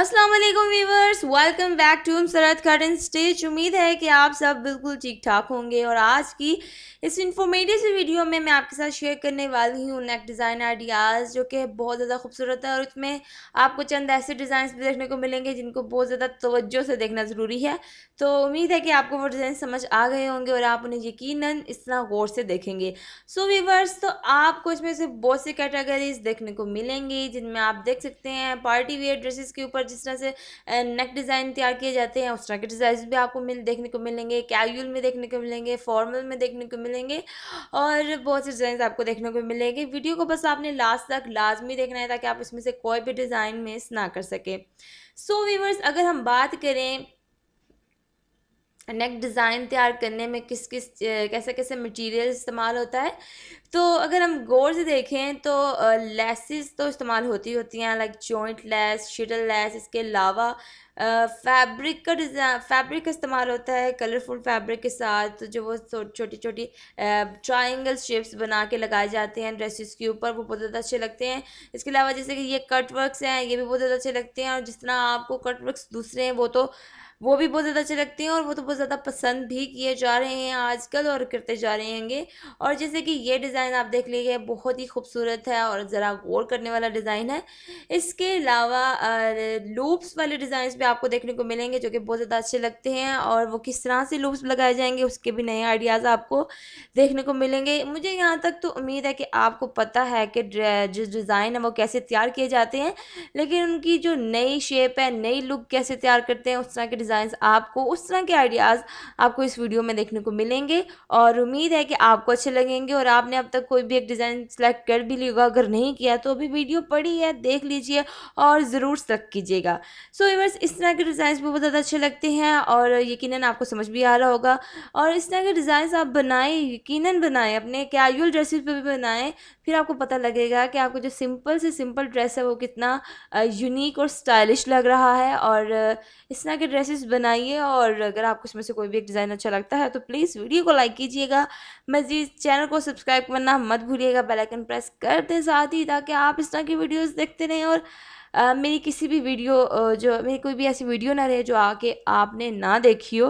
अस्सलाम वालेकुम viewers welcome back to हम सरद करंट स्टेज उम्मीद है कि आप सब बिल्कुल ठीक ठाक होंगे और आज की इस इन्फॉर्मेटिव वीडियो में मैं आपके साथ शेयर करने वाली हूँ नेक डिज़ाइन आइडियाज़ जो कि बहुत ज़्यादा खूबसूरत है और उसमें आपको चंद ऐसे डिज़ाइन भी देखने को मिलेंगे जिनको बहुत ज़्यादा तवज्जो से देखना ज़रूरी है तो उम्मीद है कि आपको वो डिज़ाइन समझ आ गए होंगे और आप उन्हें यकीन इस तरह गौर से देखेंगे सो so, वीवर्स तो आपको इसमें से बहुत सी कैटेगरीज देखने को मिलेंगी जिनमें आप देख सकते हैं पार्टी वेयर ड्रेसेस के ऊपर और जिस तरह से नेक डिज़ाइन तैयार किए जाते हैं उस तरह के डिज़ाइन भी आपको मिल देखने को मिलेंगे कैजुअल में देखने को मिलेंगे फॉर्मल में देखने को मिलेंगे और बहुत से डिज़ाइन आपको देखने को मिलेंगे वीडियो को बस आपने लास्ट तक लाजमी देखना है ताकि आप इसमें से कोई भी डिज़ाइन मिस ना कर सकें सो so, वीवर्स अगर हम बात करें नेक डिज़ाइन तैयार करने में किस किस कैसे कैसे मटेरियल इस्तेमाल होता है तो अगर हम गौर से देखें तो लेसिस तो इस्तेमाल होती होती हैं like jointless shuttleless इसके अलावा फैब्रिक का डिज़ाइन फैब्रिक इस्तेमाल होता है कलरफुल फैब्रिक के साथ तो जो वो छोटी छोटी ट्राइंगल शेप्स बना के लगाए जाते हैं ड्रेसेस के ऊपर वो बहुत ज़्यादा अच्छे लगते हैं इसके अलावा जैसे कि ये कट वर्क्स हैं ये भी बहुत ज़्यादा अच्छे लगते हैं और जिस तरह आपको कट वर्क्स दूसरे हैं वो तो वो भी बहुत ज़्यादा अच्छे लगते हैं और वो तो बहुत ज़्यादा पसंद भी किए जा रहे हैं आजकल और करते जा रहे होंगे और जैसे कि ये डिज़ाइन आप देख लीजिए बहुत ही खूबसूरत है और ज़रा गौर करने वाला डिज़ाइन है इसके अलावा लूप्स वाले डिज़ाइन पे आपको देखने को मिलेंगे जो कि बहुत ज़्यादा अच्छे लगते हैं और वो किस तरह से लूप्स लगाए जाएंगे उसके भी नए आइडियाज़ आपको देखने को मिलेंगे मुझे यहाँ तक तो उम्मीद है कि आपको पता है कि जो डिज़ाइन है वो कैसे तैयार किए जाते हैं लेकिन उनकी जो नई शेप है नई लुक कैसे तैयार करते हैं उस तरह के डिज़ाइन आपको उस तरह के आइडियाज़ आपको इस वीडियो में देखने को मिलेंगे और उम्मीद है कि आपको अच्छे लगेंगे और आपने अब तक कोई भी एक डिज़ाइन सेलेक्ट कर भी लिया अगर नहीं किया तो अभी वीडियो पड़ी है देख लीजिए और ज़रूर सेलेक्ट कीजिएगा सो so, इवर्स इस इस तरह के डिज़ाइंस बहुत ज़्यादा अच्छे लगते हैं और यकीनन आपको समझ भी आ रहा होगा और इस तरह के डिज़ाइंस आप बनाएं यकीनन बनाएं अपने कैजुअल ड्रेसेस पे भी बनाएं फिर आपको पता लगेगा कि आपको जो सिंपल से सिंपल ड्रेस है वो कितना यूनिक और स्टाइलिश लग रहा है और इस तरह के ड्रेसेस बनाइए और अगर आपको इसमें से कोई भी एक डिज़ाइन अच्छा लगता है तो प्लीज़ वीडियो को लाइक कीजिएगा मज़ीद चैनल को सब्सक्राइब करना मत भूलिएगा बेलाइकन प्रेस कर दें साथ ही ताकि आप इस तरह की वीडियोज़ देखते रहें और मेरी किसी भी वीडियो जो मेरी कोई भी ऐसी वीडियो ना रहे जो आके आपने ना देखी हो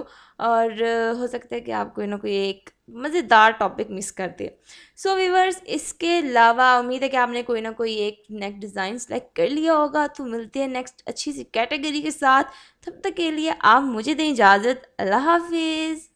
और हो सकता है कि आप कोई ना कोई एक मज़ेदार टॉपिक मिस कर दे सो so, व्यूवर्स इसके अलावा उम्मीद है कि आपने कोई ना कोई एक नेक डिज़ाइन सेलेक्ट कर लिया होगा तो मिलते हैं नेक्स्ट अच्छी सी कैटेगरी के साथ तब तक के लिए आप मुझे दें इजाज़त अल्लाह हाफिज़